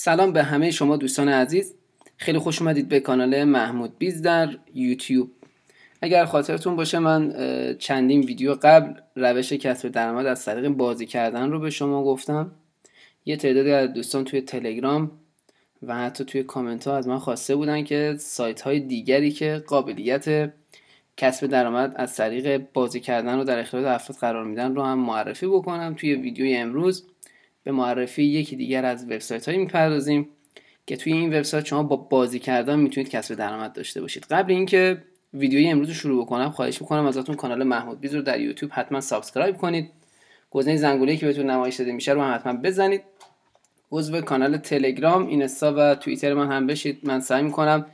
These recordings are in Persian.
سلام به همه شما دوستان عزیز خیلی خوش اومدید به کانال محمود بیز در یوتیوب اگر خاطرتون باشه من چندین ویدیو قبل روش کسب درآمد از طریق بازی کردن رو به شما گفتم یه تعدادی از دوستان توی تلگرام و حتی توی کامنت ها از من خواسته بودن که سایت های دیگری که قابلیت کسب درآمد از طریق بازی کردن رو در اختیار افراد قرار میدن رو هم معرفی بکنم توی ویدیوی امروز به معرفی یکی دیگر از وبسایت هایی میپردازیم که توی این وبسایت شما با بازی کردن میتونید کسب درآمد داشته باشید قبل اینکه ویدیوی امروز رو شروع کنم خواهش میکنم ازتون کانال محمود بیز رو در یوتیوب حتما سابسکرایب کنید گزینه زنگوله که بهتون نمایش داده میشه رو هم حتما بزنید عضو کانال تلگرام اینستا و توییتر من هم بشید من سعی میکنم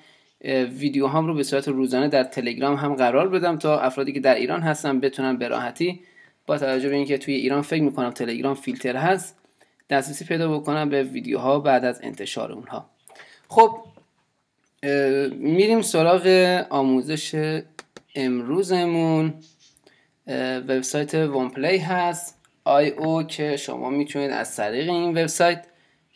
ویدیو هم رو به صورت روزانه در تلگرام هم قرار بدم تا افرادی که در ایران هستن بتونن به راحتی با توجه به اینکه توی ایران فکر میکنم تلگرام فیلتر هست دسترسی پیدا بکنن به ویدیوها بعد از انتشار اونها خب میریم سراغ آموزش امروزمون وبسایت وان پلی هست آی او که شما میتونید از طریق این وبسایت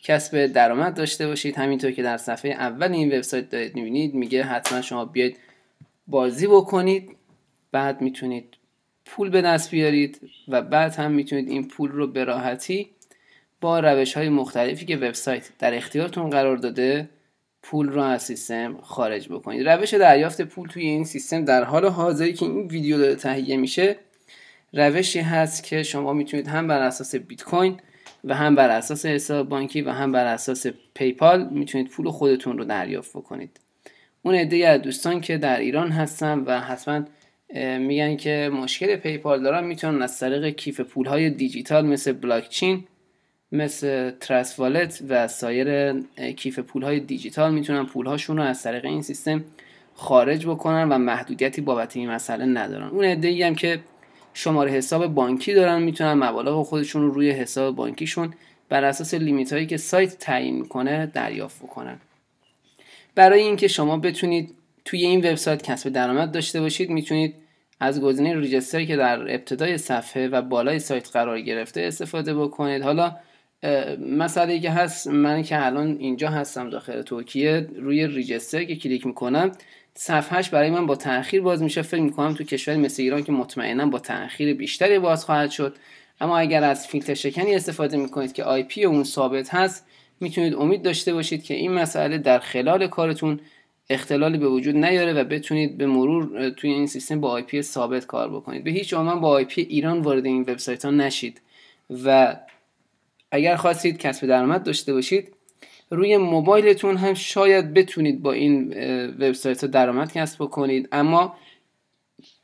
کسب درآمد داشته باشید همینطور که در صفحه اول این وبسایت دارید میبینید میگه حتما شما بیاید بازی بکنید بعد میتونید پول به دست بیارید و بعد هم میتونید این پول رو به راحتی با روش های مختلفی که وبسایت در اختیارتون قرار داده پول رو از سیستم خارج بکنید روش دریافت پول توی این سیستم در حال حاضری که این ویدیو داره تهیه میشه روشی هست که شما میتونید هم بر اساس بیت کوین و هم بر اساس حساب بانکی و هم بر اساس پیپال میتونید پول خودتون رو دریافت بکنید اون عده از دوستان که در ایران هستن و حتما میگن که مشکل پیپال دارن میتونن از طریق کیف پول های دیجیتال مثل بلاکچین مثل ترس والت و سایر کیف پولهای دیجیتال میتونن هاشون رو از طریق این سیستم خارج بکنن و محدودیتی بابت این مسئله ندارن اون عده هم که شماره حساب بانکی دارن میتونن مبالغ خودشون رو روی حساب بانکیشون بر اساس لیمیت هایی که سایت تعیین میکنه دریافت بکنن برای اینکه شما بتونید توی این وبسایت کسب درآمد داشته باشید میتونید از گزینه ریجستر که در ابتدای صفحه و بالای سایت قرار گرفته استفاده بکنید حالا مسئله که هست من که الان اینجا هستم داخل ترکیه روی ریجستر که کلیک میکنم صفحهش برای من با تاخیر باز میشه فکر میکنم تو کشوری مثل ایران که مطمئنا با تاخیر بیشتری باز خواهد شد اما اگر از فیلتر شکنی استفاده میکنید که آی پی اون ثابت هست میتونید امید داشته باشید که این مسئله در خلال کارتون اختلالی به وجود نیاره و بتونید به مرور توی این سیستم با آی پی ثابت کار بکنید به هیچ عنوان با آی پی ایران وارد این وبسایت ها نشید و اگر خواستید کسب درآمد داشته باشید روی موبایلتون هم شاید بتونید با این وبسایت ها درآمد کسب کنید اما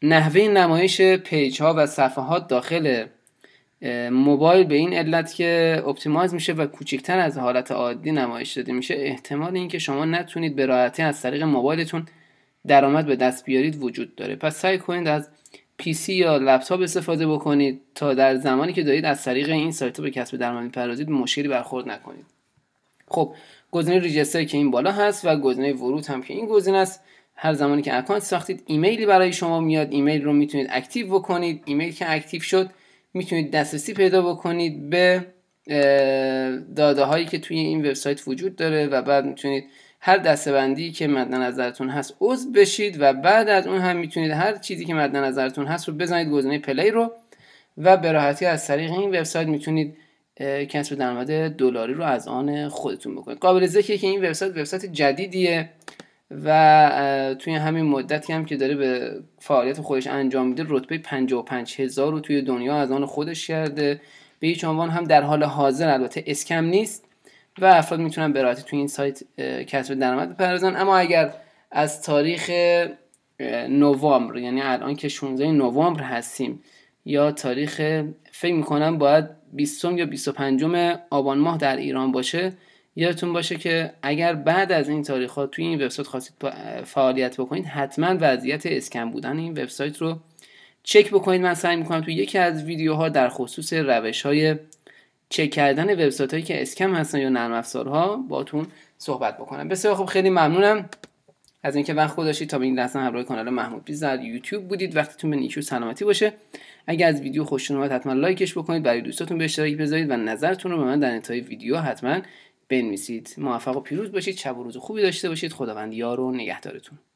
نحوه نمایش پیج ها و صفحات داخل موبایل به این علت که اپتیمایز میشه و کوچکتر از حالت عادی نمایش داده میشه احتمال اینکه شما نتونید به راحتی از طریق موبایلتون درآمد به دست بیارید وجود داره پس سعی کنید از پیسی یا لپتاپ استفاده بکنید تا در زمانی که دارید از طریق این سایت به کسب درمانی میپردازید مشکلی برخورد نکنید خب گزینه ریجستر که این بالا هست و گزینه ورود هم که این گزینه است هر زمانی که اکانت ساختید ایمیلی برای شما میاد ایمیل رو میتونید اکتیو بکنید ایمیل که اکتیو شد میتونید دسترسی پیدا بکنید به داده هایی که توی این وبسایت وجود داره و بعد میتونید هر دستبندی که مد نظرتون هست عضو بشید و بعد از اون هم میتونید هر چیزی که مد نظرتون هست رو بزنید گزینه پلی رو و به راحتی از طریق این وبسایت میتونید کسب درآمد دلاری رو از آن خودتون بکنید قابل ذکر که این وبسایت وبسایت جدیدیه و توی همین مدتی هم که داره به فعالیت خودش انجام میده رتبه 55 هزار رو توی دنیا از آن خودش کرده به هیچ عنوان هم در حال حاضر البته اسکم نیست و افراد میتونن به راحتی تو این سایت کسب درآمد بپردازن اما اگر از تاریخ نوامبر یعنی الان که 16 نوامبر هستیم یا تاریخ فکر میکنم باید 20 یا 25 آبان ماه در ایران باشه یادتون باشه که اگر بعد از این تاریخ ها توی این وبسایت خواستید فعالیت بکنید حتما وضعیت اسکن بودن این وبسایت رو چک بکنید من سعی میکنم توی یکی از ویدیوها در خصوص روش های چک کردن وبسایت هایی که اسکم هستن یا نرم افزارها باتون صحبت بکنم بسیار خب خیلی ممنونم از اینکه وقت گذاشتید تا به این لحظه همراه کانال محمود بیز در یوتیوب بودید وقتتون به نیکو سلامتی باشه اگر از ویدیو خوشتون اومد حتما لایکش بکنید برای دوستاتون به اشتراک بذارید و نظرتون رو به من در انتهای ویدیو حتما بنویسید موفق و پیروز باشید شب و روز خوبی داشته باشید خداوند یار و نگهدارتون